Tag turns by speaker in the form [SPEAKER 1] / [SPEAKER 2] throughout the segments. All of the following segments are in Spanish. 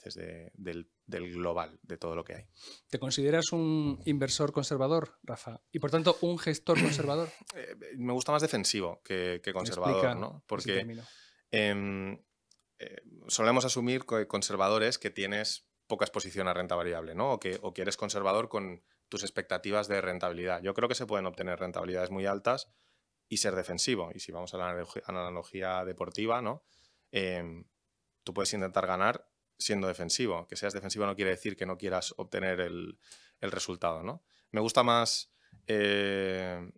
[SPEAKER 1] veces del, global, de todo lo que hay.
[SPEAKER 2] ¿Te consideras un inversor conservador, Rafa? Y por tanto, un gestor conservador.
[SPEAKER 1] Eh, me gusta más defensivo que, conservador, ¿no? Porque em, eh, solemos asumir conservadores que tienes poca exposición a renta variable, ¿no? O que, o eres conservador con tus expectativas de rentabilidad. Yo creo que se pueden obtener rentabilidades muy altas y ser defensivo. Y si vamos a la analogía deportiva, ¿no? Em, tú puedes intentar ganar siendo defensivo. Que seas defensivo no quiere decir que no quieras obtener el, resultado, ¿no? Me gusta más... Eh,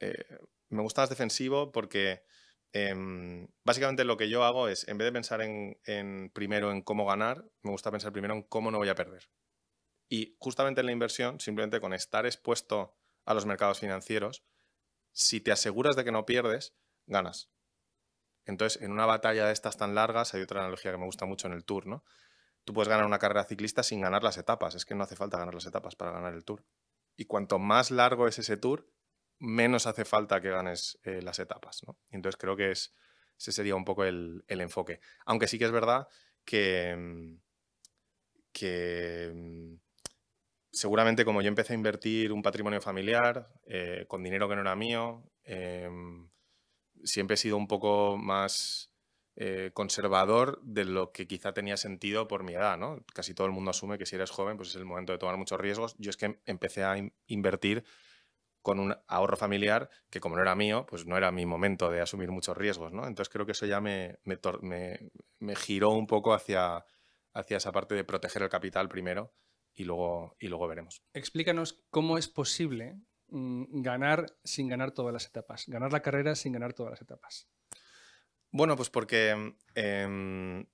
[SPEAKER 1] eh, me gusta más defensivo porque em, básicamente lo que yo hago es, en vez de pensar en, en, primero en cómo ganar, me gusta pensar primero en cómo no voy a perder. Y justamente en la inversión, simplemente con estar expuesto a los mercados financieros, si te aseguras de que no pierdes, ganas. Entonces, en una batalla de estas tan largas, hay otra analogía que me gusta mucho en el Tour, ¿no? Tú puedes ganar una carrera ciclista sin ganar las etapas, es que no hace falta ganar las etapas para ganar el Tour. Y cuanto más largo es ese Tour, menos hace falta que ganes eh, las etapas, ¿no? Entonces, creo que ese sería un poco el, enfoque. Aunque sí que es verdad que, mm, que mm, seguramente como yo empecé a invertir un patrimonio familiar eh, con dinero que no era mío, em, siempre he sido un poco más eh, conservador de lo que quizá tenía sentido por mi edad, ¿no? Casi todo el mundo asume que si eres joven, pues es el momento de tomar muchos riesgos. Yo es que empecé a invertir con un ahorro familiar que como no era mío, pues no era mi momento de asumir muchos riesgos, ¿no? Entonces creo que eso ya me, me, me giró un poco hacia, hacia esa parte de proteger el capital primero y luego, y luego veremos.
[SPEAKER 2] Explícanos cómo es posible Mm, ganar sin ganar todas las etapas, ganar la carrera sin ganar todas las etapas?
[SPEAKER 1] Bueno, pues porque em,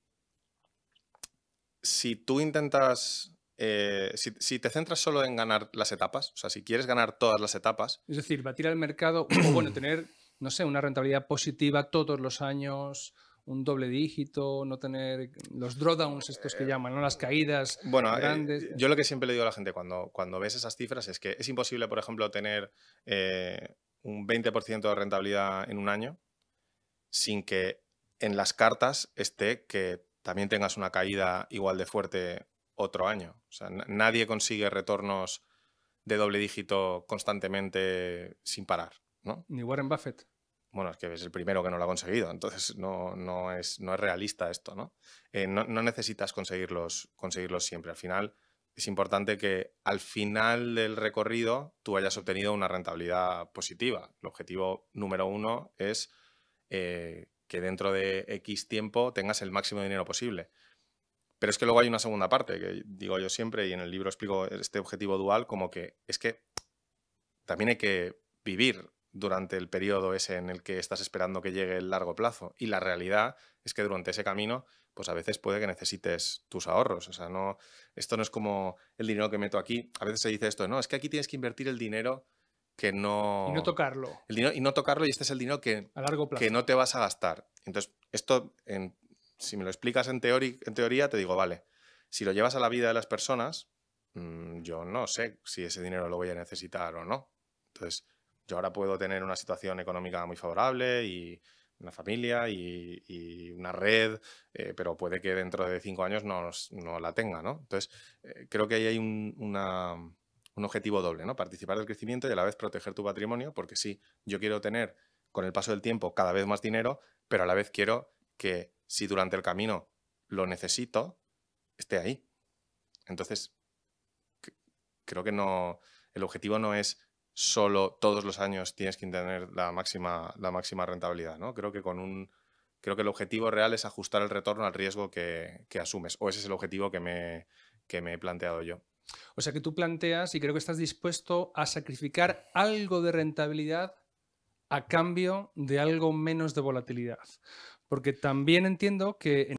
[SPEAKER 1] si tú intentas eh, si, te centras solo en ganar las etapas, o sea, si quieres ganar todas las etapas.
[SPEAKER 2] Es decir, batir al mercado o, bueno, tener, no sé, una rentabilidad positiva todos los años, un doble dígito, no tener los drawdowns, estos que eh, llaman, las caídas
[SPEAKER 1] bueno, eh, grandes. yo lo que siempre le digo a la gente cuando, cuando ves esas cifras es que es imposible, por ejemplo, tener eh, un 20% de rentabilidad en un año sin que en las cartas esté que también tengas una caída igual de fuerte otro año. O sea, nadie consigue retornos de doble dígito constantemente sin parar. ¿no?
[SPEAKER 2] Ni Warren Buffett
[SPEAKER 1] bueno, es que es el primero que no lo ha conseguido, entonces no, es, no es realista esto, ¿no? Eh, ¿no? necesitas conseguirlos, siempre. Al final es importante que al final del recorrido tú hayas obtenido una rentabilidad positiva. El objetivo número uno es eh, que dentro de X tiempo tengas el máximo dinero posible. Pero es que luego hay una segunda parte, que digo yo siempre y en el libro explico este objetivo dual como que es que también hay que vivir durante el periodo ese en el que estás esperando que llegue el largo plazo. Y la realidad es que durante ese camino, pues a veces puede que necesites tus ahorros. O sea, no, esto no es como el dinero que meto aquí. A veces se dice esto, no, es que aquí tienes que invertir el dinero que no... Y no tocarlo. El y no tocarlo y este es el dinero que, que no te vas a gastar. Entonces, esto, si me lo explicas en, teoría, te digo, vale, si lo llevas a la vida de las personas, mm, yo no sé si ese dinero lo voy a necesitar o no. Entonces, yo ahora puedo tener una situación económica muy favorable y una familia y, una red, eh, pero puede que dentro de cinco años no, la tenga, ¿no? Entonces, eh, creo que ahí hay un, un, objetivo doble, ¿no? Participar del crecimiento y a la vez proteger tu patrimonio, porque sí, yo quiero tener con el paso del tiempo cada vez más dinero, pero a la vez quiero que si durante el camino lo necesito, esté ahí. Entonces, creo que no, el objetivo no es solo todos los años tienes que tener la máxima, la máxima rentabilidad, ¿no? Creo que con un creo que el objetivo real es ajustar el retorno al riesgo que, asumes, o ese es el objetivo que me, que me he planteado yo.
[SPEAKER 2] O sea que tú planteas y creo que estás dispuesto a sacrificar algo de rentabilidad a cambio de algo menos de volatilidad. Porque también entiendo que